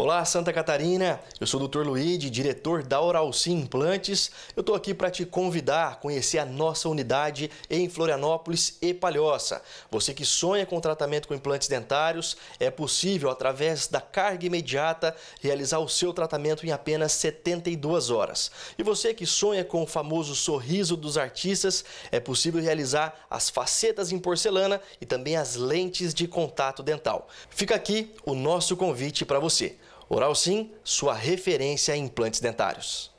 Olá, Santa Catarina. Eu sou o Dr. Luíde, diretor da Oralci Implantes. Eu estou aqui para te convidar a conhecer a nossa unidade em Florianópolis e Palhoça. Você que sonha com tratamento com implantes dentários, é possível, através da carga imediata, realizar o seu tratamento em apenas 72 horas. E você que sonha com o famoso sorriso dos artistas, é possível realizar as facetas em porcelana e também as lentes de contato dental. Fica aqui o nosso convite para você. Oral Sim, sua referência em é implantes dentários.